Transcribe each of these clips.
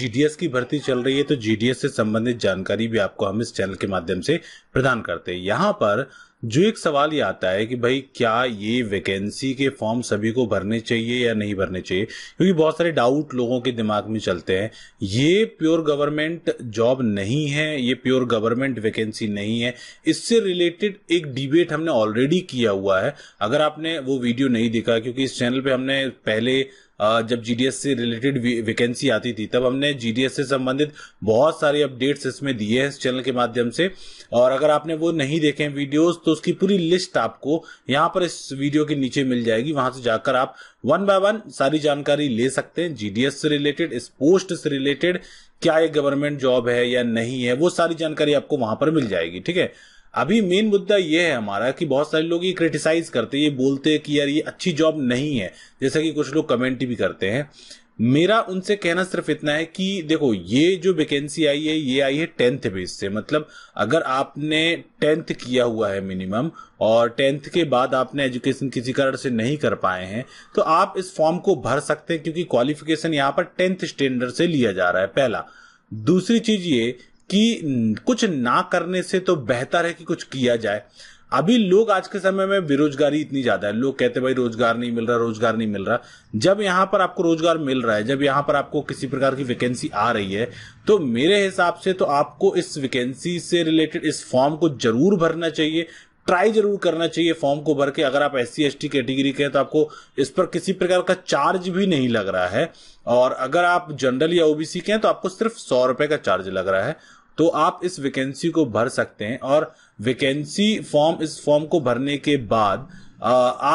GDS की भर्ती चल रही है तो जीडीएस से संबंधित जानकारी भी आपको हम इस चैनल के माध्यम से प्रदान करते हैं यहाँ पर जो एक सवाल ये आता है कि भाई क्या ये वैकेंसी के फॉर्म सभी को भरने चाहिए या नहीं भरने चाहिए क्योंकि बहुत सारे डाउट लोगों के दिमाग में चलते हैं ये प्योर गवर्नमेंट जॉब नहीं है ये प्योर गवर्नमेंट वैकेंसी नहीं है इससे रिलेटेड एक डिबेट हमने ऑलरेडी किया हुआ है अगर आपने वो वीडियो नहीं देखा क्योंकि इस चैनल पर हमने पहले जब जीडीएस से रिलेटेड वैकेंसी आती थी तब हमने जीडीएस से संबंधित बहुत सारे अपडेट्स इसमें दिए हैं इस चैनल के माध्यम से और अगर आपने वो नहीं देखे वीडियोस तो उसकी पूरी लिस्ट आपको यहाँ पर इस वीडियो के नीचे मिल जाएगी वहां से जाकर आप वन बाय वन सारी जानकारी ले सकते हैं जीडीएस से रिलेटेड इस पोस्ट से रिलेटेड क्या ये गवर्नमेंट जॉब है या नहीं है वो सारी जानकारी आपको वहां पर मिल जाएगी ठीक है अभी मेन मुद्दा ये है हमारा कि बहुत सारे लोग ये क्रिटिसाइज करते हैं ये बोलते हैं कि यार ये अच्छी जॉब नहीं है जैसा कि कुछ लोग कमेंट भी करते हैं मेरा उनसे कहना सिर्फ इतना है कि देखो ये जो वैकेंसी आई है ये आई है टेंथ बेस से मतलब अगर आपने टेंथ किया हुआ है मिनिमम और टेंथ के बाद आपने एजुकेशन किसी कारण से नहीं कर पाए हैं तो आप इस फॉर्म को भर सकते हैं क्योंकि क्वालिफिकेशन यहाँ पर टेंथ स्टैंडर्ड से लिया जा रहा है पहला दूसरी चीज ये कि कुछ ना करने से तो बेहतर है कि कुछ किया जाए अभी लोग आज के समय में बेरोजगारी इतनी ज्यादा है लोग कहते भाई रोजगार नहीं मिल रहा रोजगार नहीं मिल रहा जब यहां पर आपको रोजगार मिल रहा है जब यहाँ पर आपको किसी प्रकार की वैकेंसी आ रही है तो मेरे हिसाब से तो आपको इस वैकेंसी से रिलेटेड इस फॉर्म को जरूर भरना चाहिए ट्राई जरूर करना चाहिए फॉर्म को भर के अगर आप S C S T category के हैं तो आपको इस पर किसी प्रकार का चार्ज भी नहीं लग रहा है और अगर आप जनरल या ओबीसी के हैं तो आपको सिर्फ सौ रुपए का चार्ज लग रहा है तो आप इस वैकेंसी को भर सकते हैं और वैकेंसी फॉर्म इस फॉर्म को भरने के बाद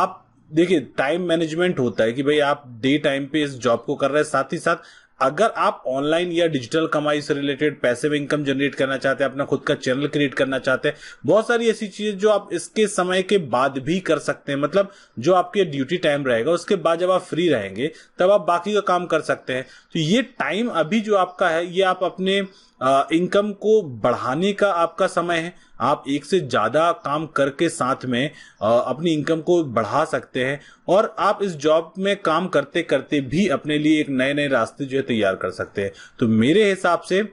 आप देखिए टाइम मैनेजमेंट होता है कि भाई आप डे टाइम पे इस जॉब को कर रहे हैं साथ ही साथ अगर आप ऑनलाइन या डिजिटल कमाई से रिलेटेड में इनकम जनरेट करना चाहते हैं अपना खुद का चैनल क्रिएट करना चाहते हैं बहुत सारी ऐसी चीजें जो आप इसके समय के बाद भी कर सकते हैं मतलब जो आपके ड्यूटी टाइम रहेगा उसके बाद जब आप फ्री रहेंगे तब आप बाकी का काम कर सकते हैं तो ये टाइम अभी जो आपका है ये आप अपने इनकम को बढ़ाने का आपका समय है आप एक से ज़्यादा काम करके साथ में अपनी इनकम को बढ़ा सकते हैं और आप इस जॉब में काम करते करते भी अपने लिए एक नए नए रास्ते जो है तैयार कर सकते हैं तो मेरे हिसाब से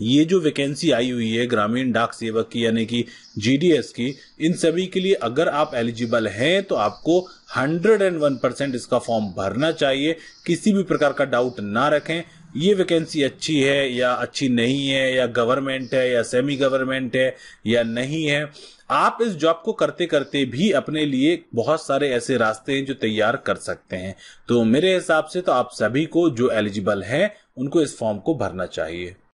ये जो वैकेंसी आई हुई है ग्रामीण डाक सेवक की यानी कि जीडीएस की इन सभी के लिए अगर आप एलिजिबल हैं तो आपको 101 परसेंट इसका फॉर्म भरना चाहिए किसी भी प्रकार का डाउट ना रखें ये वैकेंसी अच्छी है या अच्छी नहीं है या गवर्नमेंट है या सेमी गवर्नमेंट है या नहीं है आप इस जॉब को करते करते भी अपने लिए बहुत सारे ऐसे रास्ते हैं जो तैयार कर सकते हैं तो मेरे हिसाब से तो आप सभी को जो एलिजिबल हैं उनको इस फॉर्म को भरना चाहिए